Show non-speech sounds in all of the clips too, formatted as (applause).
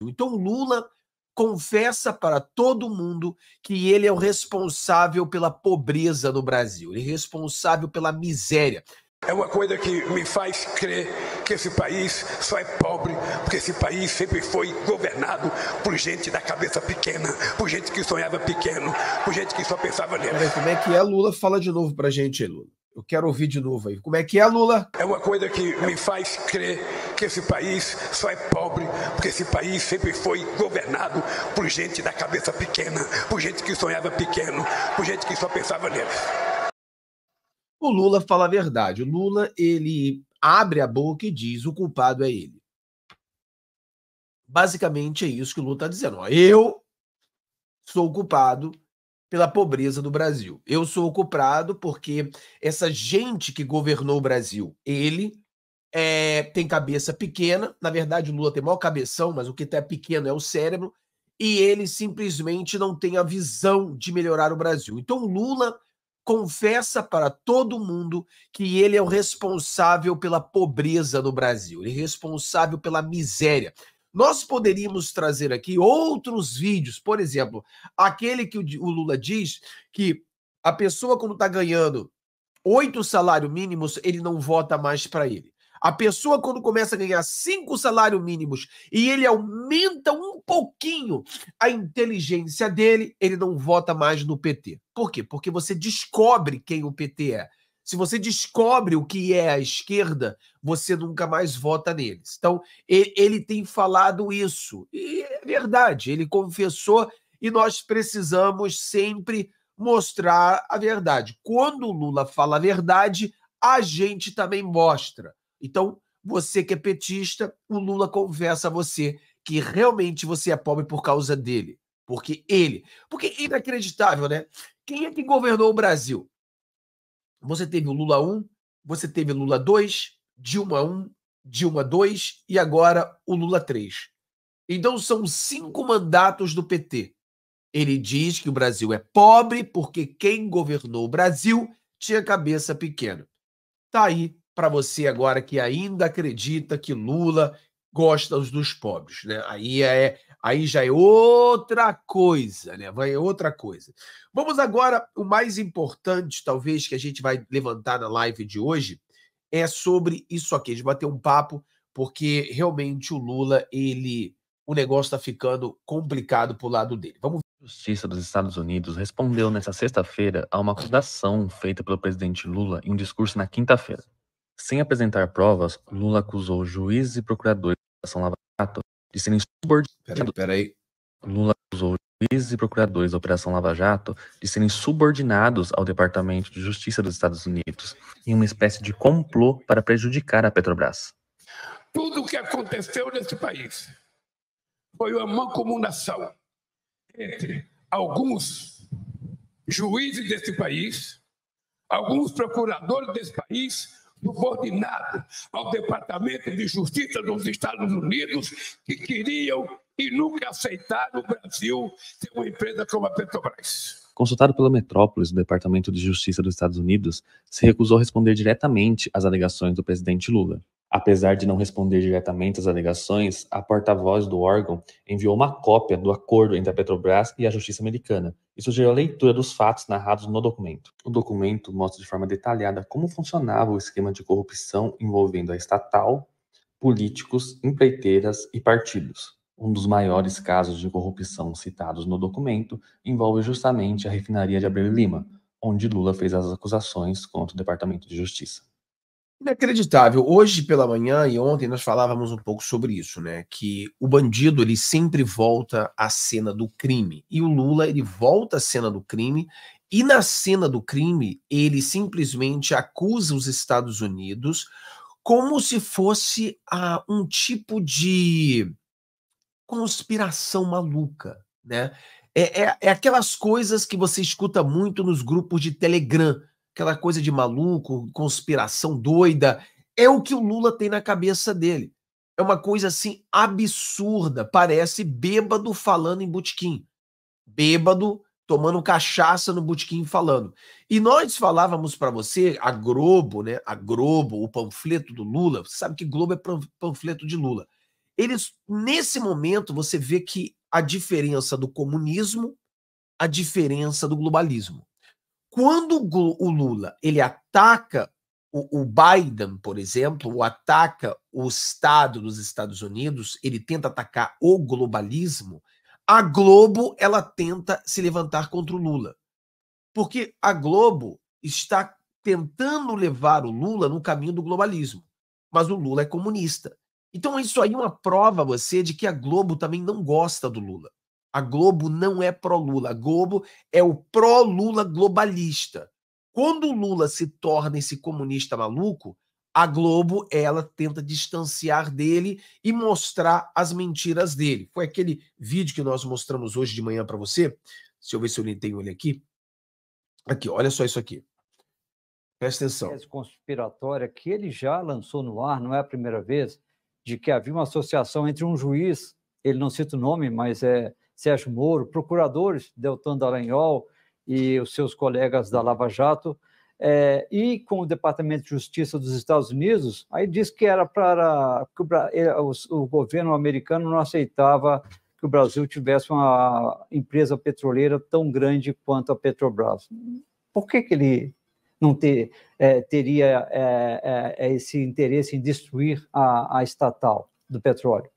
Então, Lula confessa para todo mundo que ele é o responsável pela pobreza no Brasil, ele é responsável pela miséria. É uma coisa que me faz crer que esse país só é pobre porque esse país sempre foi governado por gente da cabeça pequena, por gente que sonhava pequeno, por gente que só pensava nele. Como é que é? Lula fala de novo pra gente, Lula. Eu quero ouvir de novo aí. Como é que é, Lula? É uma coisa que me faz crer que esse país só é pobre porque esse país sempre foi governado por gente da cabeça pequena, por gente que sonhava pequeno, por gente que só pensava neles. O Lula fala a verdade. O Lula, ele abre a boca e diz: o culpado é ele. Basicamente é isso que o Lula está dizendo. Ó, eu sou o culpado pela pobreza do Brasil. Eu sou o culpado porque essa gente que governou o Brasil, ele é, tem cabeça pequena, na verdade o Lula tem maior cabeção, mas o que é pequeno é o cérebro, e ele simplesmente não tem a visão de melhorar o Brasil. Então o Lula confessa para todo mundo que ele é o responsável pela pobreza no Brasil, ele é responsável pela miséria. Nós poderíamos trazer aqui outros vídeos, por exemplo, aquele que o Lula diz que a pessoa, quando está ganhando oito salários mínimos, ele não vota mais para ele. A pessoa, quando começa a ganhar cinco salários mínimos e ele aumenta um pouquinho a inteligência dele, ele não vota mais no PT. Por quê? Porque você descobre quem o PT é. Se você descobre o que é a esquerda, você nunca mais vota neles. Então, ele tem falado isso. E é verdade, ele confessou e nós precisamos sempre mostrar a verdade. Quando o Lula fala a verdade, a gente também mostra. Então, você que é petista, o Lula confessa a você que realmente você é pobre por causa dele. Porque ele. Porque é inacreditável, né? Quem é que governou o Brasil? Você teve o Lula 1, você teve Lula 2, Dilma 1, Dilma 2 e agora o Lula 3. Então são cinco mandatos do PT. Ele diz que o Brasil é pobre porque quem governou o Brasil tinha cabeça pequena. Tá aí para você agora que ainda acredita que Lula gosta dos pobres, né? Aí é aí já é outra coisa, né? Vai é outra coisa. Vamos agora, o mais importante, talvez, que a gente vai levantar na live de hoje, é sobre isso aqui. A gente um papo, porque realmente o Lula, ele. O negócio está ficando complicado pro lado dele. Vamos a Justiça dos Estados Unidos respondeu nesta sexta-feira a uma acusação feita pelo presidente Lula em um discurso na quinta-feira. Sem apresentar provas, Lula acusou juízes e procuradores da Ação Lava Jato de serem subordinados. Peraí, peraí. Lula acusou juízes e procuradores da Operação Lava Jato de serem subordinados ao Departamento de Justiça dos Estados Unidos em uma espécie de complô para prejudicar a Petrobras. Tudo o que aconteceu nesse país foi uma mancomunação entre alguns juízes desse país, alguns procuradores desse país, subordinado ao Departamento de Justiça dos Estados Unidos, que queriam e nunca aceitaram o Brasil ter uma empresa como a Petrobras. Consultado pela Metrópolis, o Departamento de Justiça dos Estados Unidos se recusou a responder diretamente às alegações do presidente Lula. Apesar de não responder diretamente às alegações, a porta-voz do órgão enviou uma cópia do acordo entre a Petrobras e a justiça americana e sugeriu a leitura dos fatos narrados no documento. O documento mostra de forma detalhada como funcionava o esquema de corrupção envolvendo a estatal, políticos, empreiteiras e partidos. Um dos maiores casos de corrupção citados no documento envolve justamente a refinaria de Abreu Lima, onde Lula fez as acusações contra o Departamento de Justiça. Inacreditável. Hoje pela manhã e ontem nós falávamos um pouco sobre isso, né? Que o bandido ele sempre volta à cena do crime e o Lula ele volta à cena do crime e na cena do crime ele simplesmente acusa os Estados Unidos como se fosse a ah, um tipo de conspiração maluca, né? É, é, é aquelas coisas que você escuta muito nos grupos de Telegram aquela coisa de maluco, conspiração doida. É o que o Lula tem na cabeça dele. É uma coisa assim absurda, parece bêbado falando em butiquim Bêbado tomando cachaça no butiquim falando. E nós falávamos para você, a Globo, né? A Globo, o panfleto do Lula, você sabe que Globo é panfleto de Lula. Eles nesse momento você vê que a diferença do comunismo, a diferença do globalismo. Quando o Lula ele ataca o, o Biden, por exemplo, ou ataca o Estado dos Estados Unidos, ele tenta atacar o globalismo, a Globo ela tenta se levantar contra o Lula. Porque a Globo está tentando levar o Lula no caminho do globalismo, mas o Lula é comunista. Então isso aí é uma prova você de que a Globo também não gosta do Lula. A Globo não é pró-Lula. A Globo é o pró-Lula globalista. Quando o Lula se torna esse comunista maluco, a Globo ela tenta distanciar dele e mostrar as mentiras dele. Foi aquele vídeo que nós mostramos hoje de manhã para você. Deixa eu ver se eu tenho ele aqui. Aqui, olha só isso aqui. Presta atenção. Tese conspiratória que ele já lançou no ar, não é a primeira vez, de que havia uma associação entre um juiz, ele não cita o nome, mas é Sérgio Moro, procuradores Deltan Dallagnol e os seus colegas da Lava Jato, é, e com o Departamento de Justiça dos Estados Unidos, aí disse que era para que o, é, o, governo americano não aceitava que o Brasil tivesse uma empresa petroleira tão grande quanto a Petrobras. Por que, que ele não ter, é, teria é, é, é, esse interesse em destruir a, a estatal do petróleo?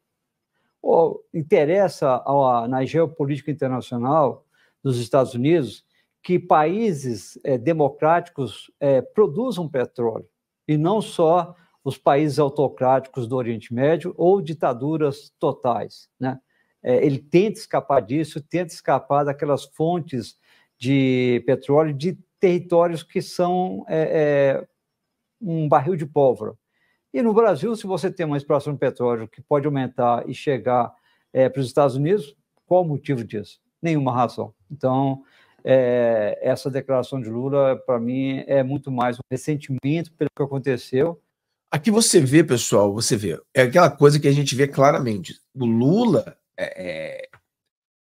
ou interessa ao, na geopolítica internacional dos Estados Unidos que países é, democráticos é, produzam petróleo, e não só os países autocráticos do Oriente Médio ou ditaduras totais. Né? É, ele tenta escapar disso, tenta escapar daquelas fontes de petróleo de territórios que são um barril de pólvora. E no Brasil, se você tem uma exploração de petróleo que pode aumentar e chegar é, para os Estados Unidos, qual o motivo disso? Nenhuma razão. Então, é, essa declaração de Lula, para mim, é muito mais um ressentimento pelo que aconteceu. Aqui você vê, pessoal, você vê, é aquela coisa que a gente vê claramente. O Lula, é, é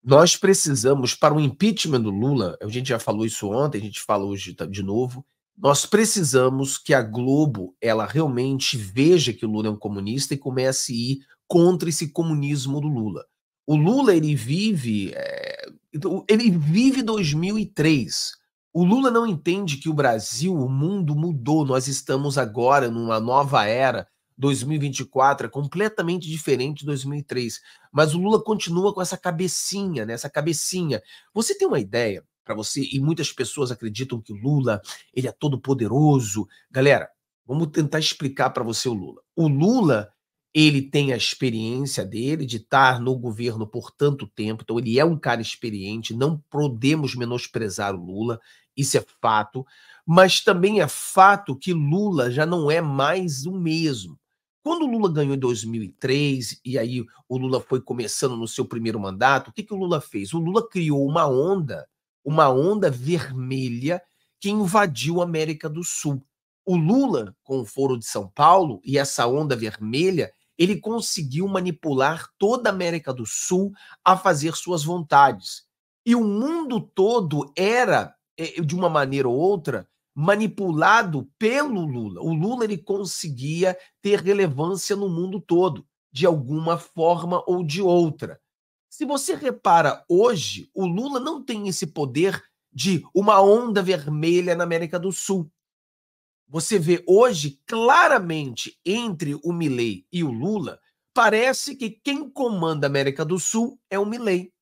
nós precisamos, para o impeachment do Lula, a gente já falou isso ontem, a gente falou hoje de novo, nós precisamos que a Globo ela realmente veja que o Lula é um comunista e comece a ir contra esse comunismo do Lula. O Lula ele vive é, ele vive 2003. O Lula não entende que o Brasil, o mundo mudou. Nós estamos agora numa nova era. 2024 é completamente diferente de 2003. Mas o Lula continua com essa cabecinha, né? Essa cabecinha. Você tem uma ideia? para você e muitas pessoas acreditam que o Lula, ele é todo poderoso. Galera, vamos tentar explicar para você o Lula. O Lula, ele tem a experiência dele de estar no governo por tanto tempo, então ele é um cara experiente, não podemos menosprezar o Lula, isso é fato, mas também é fato que Lula já não é mais o mesmo. Quando o Lula ganhou em 2003 e aí o Lula foi começando no seu primeiro mandato, o que, que o Lula fez? O Lula criou uma onda uma onda vermelha que invadiu a América do Sul. O Lula, com o Foro de São Paulo e essa onda vermelha, ele conseguiu manipular toda a América do Sul a fazer suas vontades. E o mundo todo era, é, de uma maneira ou outra, manipulado pelo Lula. O Lula ele conseguia ter relevância no mundo todo, de alguma forma ou de outra. Se você repara hoje, o Lula não tem esse poder de uma onda vermelha na América do Sul. Você vê hoje claramente entre o Milei e o Lula, parece que quem comanda a América do Sul é o Milei.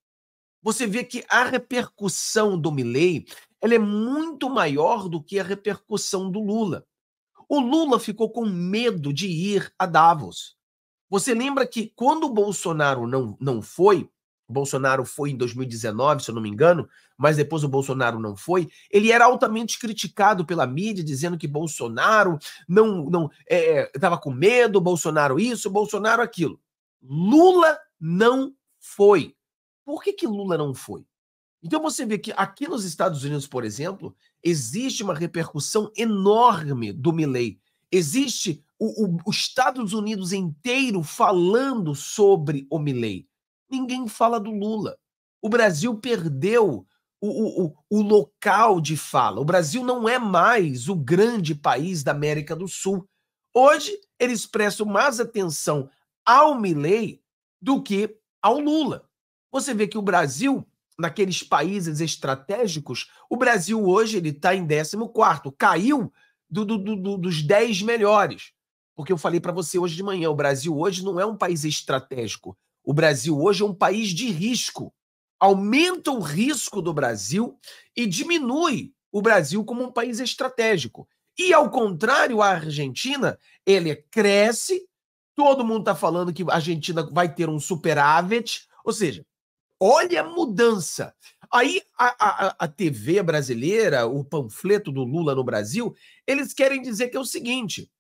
Você vê que a repercussão do Milei, ela é muito maior do que a repercussão do Lula. O Lula ficou com medo de ir a Davos. Você lembra que quando o Bolsonaro não, não foi, Bolsonaro foi em 2019, se eu não me engano, mas depois o Bolsonaro não foi. Ele era altamente criticado pela mídia, dizendo que Bolsonaro não não estava é, é com medo, Bolsonaro isso, Bolsonaro aquilo. Lula não foi. Por que, que Lula não foi? Então você vê que aqui nos Estados Unidos, por exemplo, existe uma repercussão enorme do Milley. Existe o, o, os Estados Unidos inteiro falando sobre o Milley. Ninguém fala do Lula. O Brasil perdeu o, o, o local de fala. O Brasil não é mais o grande país da América do Sul. Hoje, eles prestam mais atenção ao Milley do que ao Lula. Você vê que o Brasil, naqueles países estratégicos, o Brasil hoje ele está em 14, caiu do, do, do, dos 10 melhores. Porque eu falei para você hoje de manhã, o Brasil hoje não é um país estratégico. O Brasil hoje é um país de risco. Aumenta o risco do Brasil e diminui o Brasil como um país estratégico. E ao contrário, a Argentina, ele cresce. Todo mundo está falando que a Argentina vai ter um superávit. Ou seja, olha a mudança. Aí a, a, a, TV brasileira, o panfleto do Lula no Brasil, eles querem dizer que é o seguinte: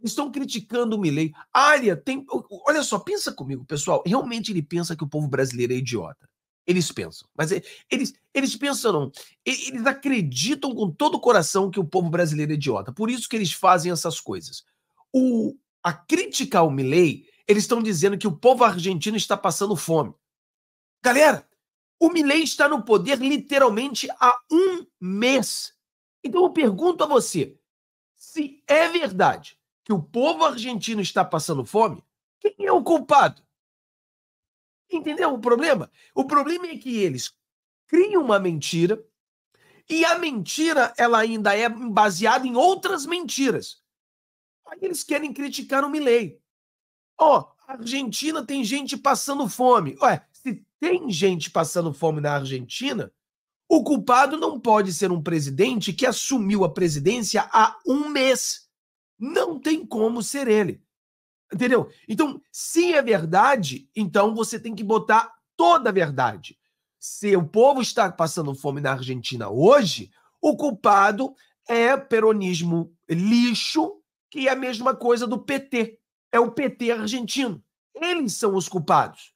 eles estão criticando o Milley. Área tem. Olha só, pensa comigo, pessoal. Realmente ele pensa que o povo brasileiro é idiota. Eles pensam. Mas eles, eles pensam, não. Eles acreditam com todo o coração que o povo brasileiro é idiota. Por isso que eles fazem essas coisas. O, a crítica ao Milley, eles estão dizendo que o povo argentino está passando fome. Galera, o Milley está no poder literalmente há um mês. Então eu pergunto a você: se é verdade que o povo argentino está passando fome, quem é o culpado? Entendeu o problema? O problema é que eles criam uma mentira e a mentira ela ainda é baseada em outras mentiras. Aí eles querem criticar o Milei. Ó, oh, a Argentina tem gente passando fome. Ué, se tem gente passando fome na Argentina, o culpado não pode ser um presidente que assumiu a presidência há um mês. Não tem como ser ele. Entendeu? Então, se é verdade, então você tem que botar toda a verdade. Se o povo está passando fome na Argentina hoje, o culpado é peronismo lixo, que é a mesma coisa do PT. É o PT argentino. Eles são os culpados.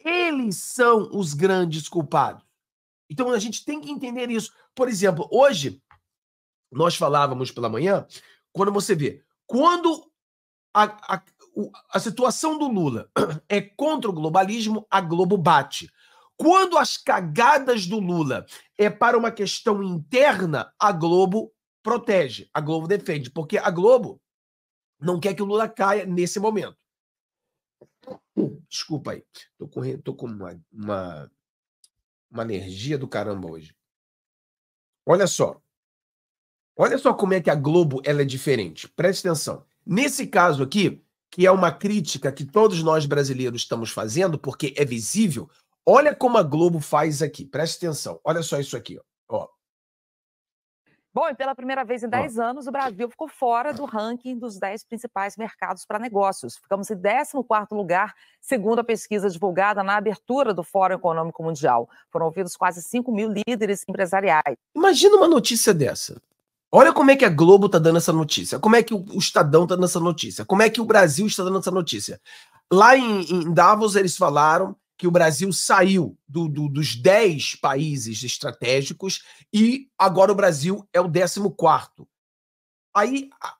Eles são os grandes culpados. Então a gente tem que entender isso. Por exemplo, hoje nós falávamos pela manhã quando você vê, quando a, a, a situação do Lula (clears throat) é contra o globalismo, a Globo bate. Quando as cagadas do Lula é para uma questão interna, a Globo protege, a Globo defende, porque a Globo não quer que o Lula caia nesse momento. Desculpa aí, tô, correndo, tô com uma, uma, uma energia do caramba hoje. Olha só. Olha só como é que a Globo ela é diferente. Preste atenção. Nesse caso aqui, que é uma crítica que todos nós brasileiros estamos fazendo, porque é visível, olha como a Globo faz aqui. Preste atenção. Olha só isso aqui. Ó. Bom, e pela primeira vez em 10 anos, o Brasil ficou fora do ranking dos 10 principais mercados para negócios. Ficamos em 14º lugar, segundo a pesquisa divulgada na abertura do Fórum Econômico Mundial. Foram ouvidos quase 5 mil líderes empresariais. Imagina uma notícia dessa. Olha como é que a Globo está dando essa notícia, como é que o Estadão está dando essa notícia, como é que o Brasil está dando essa notícia. Lá em, em Davos, eles falaram que o Brasil saiu do, do, dos 10 países estratégicos e agora o Brasil é o 14. Aí a,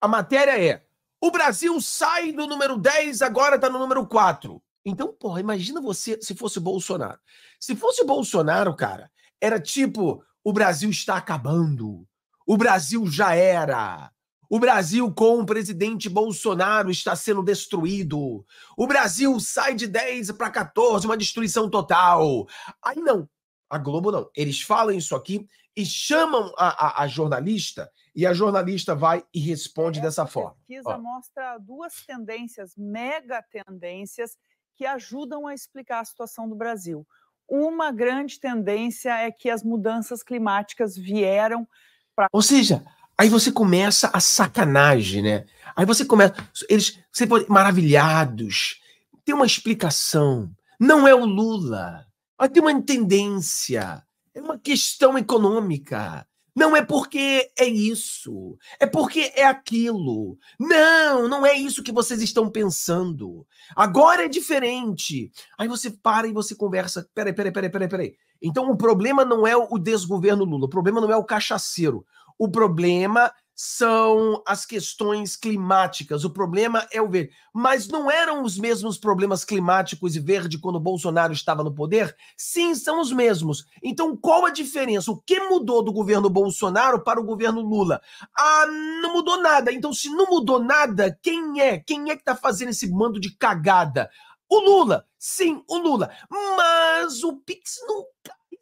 a matéria é: o Brasil sai do número 10, agora está no número 4. Então, porra, imagina você se fosse o Bolsonaro. Se fosse o Bolsonaro, cara, era tipo: o Brasil está acabando o Brasil já era. O Brasil, com o presidente Bolsonaro, está sendo destruído. O Brasil sai de 10 para 14, uma destruição total. Aí não, a Globo não. Eles falam isso aqui e chamam a, a, a jornalista, e a jornalista vai e responde Essa dessa forma. A pesquisa Ó. mostra duas tendências, mega tendências, que ajudam a explicar a situação do Brasil. Uma grande tendência é que as mudanças climáticas vieram Pra... Ou seja, aí você começa a sacanagem, né? Aí você começa. Eles você pode, maravilhados. Tem uma explicação. Não é o Lula. Mas tem uma tendência. É uma questão econômica. Não é porque é isso, é porque é aquilo. Não, não é isso que vocês estão pensando. Agora é diferente. Aí você para e você conversa. Peraí, peraí, peraí, peraí, peraí. Então o problema não é o desgoverno Lula, o problema não é o cachaceiro. O problema são as questões climáticas. O problema é o verde. Mas não eram os mesmos problemas climáticos e verde quando Bolsonaro estava no poder? Sim, são os mesmos. Então, qual a diferença? O que mudou do governo Bolsonaro para o governo Lula? Ah, não mudou nada. Então, se não mudou nada, quem é? Quem é que está fazendo esse bando de cagada? O Lula, sim, o Lula. Mas o Pix nunca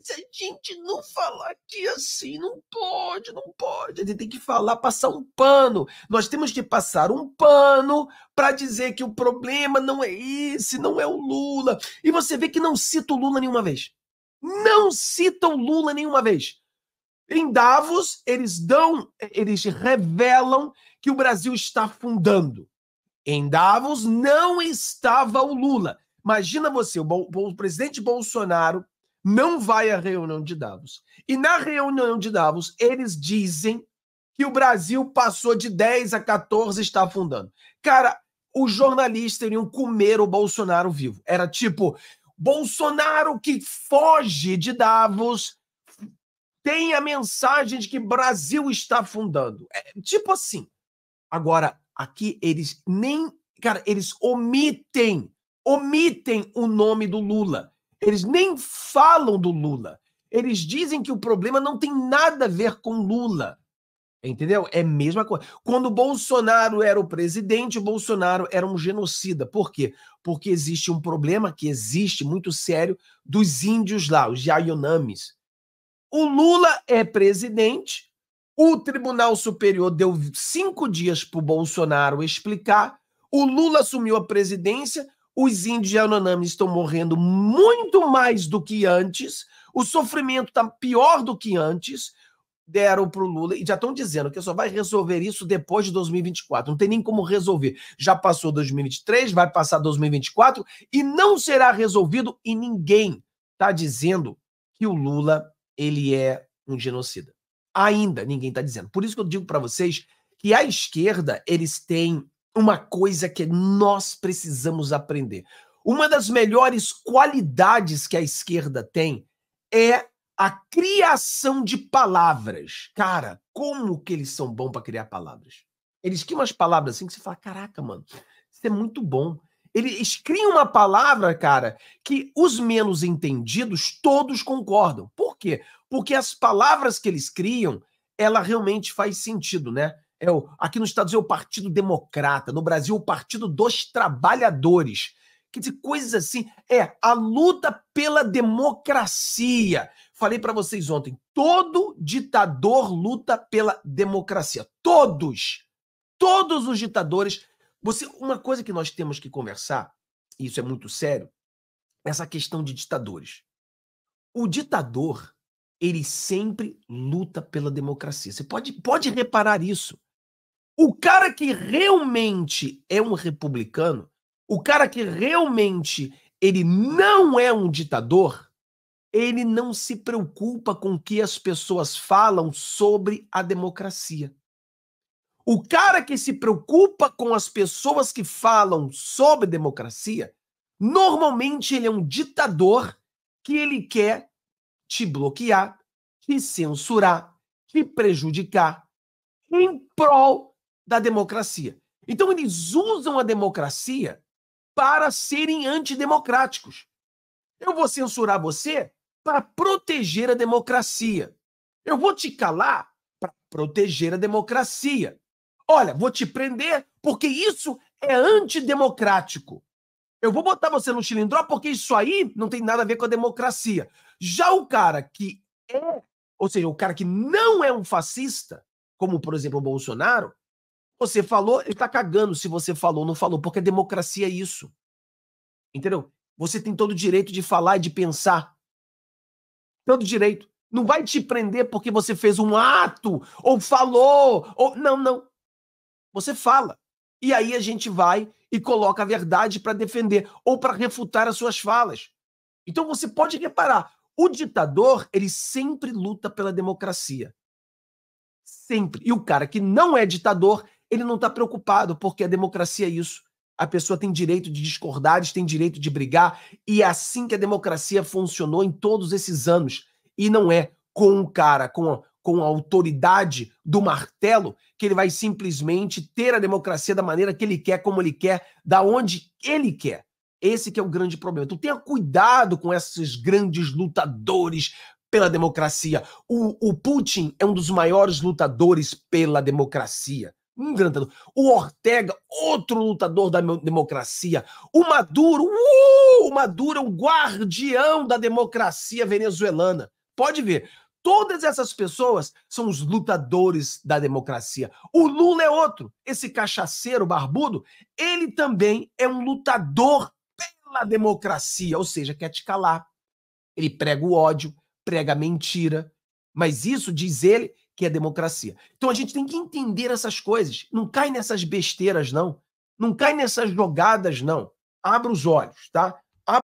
se a gente não falar aqui assim, não pode, não pode. A gente tem que falar, passar um pano. Nós temos que passar um pano para dizer que o problema não é esse, não é o Lula. E você vê que não cita o Lula nenhuma vez. Não cita o Lula nenhuma vez. Em Davos, eles dão, eles revelam que o Brasil está afundando. Em Davos não estava o Lula. Imagina você, o, o presidente Bolsonaro não vai à reunião de Davos. E na reunião de Davos, eles dizem que o Brasil passou de 10 a 14 está afundando. Cara, os jornalistas iriam comer o Bolsonaro vivo. Era tipo, Bolsonaro que foge de Davos tem a mensagem de que Brasil está afundando. É, tipo assim. Agora, aqui eles nem. Cara, eles omitem, omitem o nome do Lula. Eles nem falam do Lula. Eles dizem que o problema não tem nada a ver com Lula. Entendeu? É a mesma coisa. Quando Bolsonaro era o presidente, Bolsonaro era um genocida. Por quê? Porque existe um problema que existe muito sério dos índios lá, os Yayonamis. O Lula é presidente, o Tribunal Superior deu cinco dias para o Bolsonaro explicar, o Lula assumiu a presidência, os índios Yanomami estão morrendo muito mais do que antes, o sofrimento está pior do que antes, deram para o Lula e já estão dizendo que só vai resolver isso depois de 2024. Não tem nem como resolver. Já passou 2023, vai passar 2024 e não será resolvido e ninguém está dizendo que o Lula ele é um genocida. Ainda ninguém está dizendo. Por isso que eu digo para vocês que a esquerda eles têm uma coisa que nós precisamos aprender. Uma das melhores qualidades que a esquerda tem é a criação de palavras. Cara, como que eles são bons para criar palavras? Eles criam umas palavras assim que você fala: caraca, mano, isso é muito bom. Eles criam uma palavra, cara, que os menos entendidos todos concordam. Por quê? Porque as palavras que eles criam, ela realmente faz sentido, né? É o, aqui nos Estados Unidos é o Partido Democrata, no Brasil, o Partido dos Trabalhadores. Quer dizer, coisas assim. É a luta pela democracia. Falei para vocês ontem: todo ditador luta pela democracia. Todos. Todos os ditadores. Você, uma coisa que nós temos que conversar, e isso é muito sério, é essa questão de ditadores. O ditador, ele sempre luta pela democracia. Você pode, pode reparar isso. O cara que realmente é um republicano, o cara que realmente ele não é um ditador, ele não se preocupa com o que as pessoas falam sobre a democracia. O cara que se preocupa com as pessoas que falam sobre democracia, normalmente ele é um ditador que ele quer te bloquear, te censurar, te prejudicar em prol da democracia. Então, eles usam a democracia para serem antidemocráticos. Eu vou censurar você para proteger a democracia. Eu vou te calar para proteger a democracia. Olha, vou te prender porque isso é antidemocrático. Eu vou botar você no cilindro porque isso aí não tem nada a ver com a democracia. Já o cara que é, ou seja, o cara que não é um fascista, como por exemplo o Bolsonaro, você falou, ele está cagando se você falou ou não falou, porque a democracia é isso. Entendeu? Você tem todo o direito de falar e de pensar. Todo direito. Não vai te prender porque você fez um ato ou falou, ou não, não. Você fala. E aí a gente vai e coloca a verdade para defender ou para refutar as suas falas. Então você pode reparar, o ditador, ele sempre luta pela democracia. Sempre. E o cara que não é ditador, ele não está preocupado, porque a democracia é isso. A pessoa tem direito de discordar, tem direito de brigar, e é assim que a democracia funcionou em todos esses anos. E não é com um cara com a, com a autoridade do martelo que ele vai simplesmente ter a democracia da maneira que ele quer, como ele quer, da onde ele quer. Esse que é o grande problema. Então tenha cuidado com esses grandes lutadores pela democracia. O, o Putin é um dos maiores lutadores pela democracia. Um grande lutador. O Ortega, outro lutador da democracia. O Maduro, uh, o Maduro é um guardião da democracia venezuelana. Pode ver. Todas essas pessoas são os lutadores da democracia. O Lula é outro. Esse cachaceiro barbudo, ele também é um lutador pela democracia, ou seja, quer te calar. Ele prega o ódio, prega a mentira. Mas isso, diz ele, que é democracia. Então a gente tem que entender essas coisas. Não cai nessas besteiras, não. Não cai nessas jogadas, não. Abra os olhos, tá?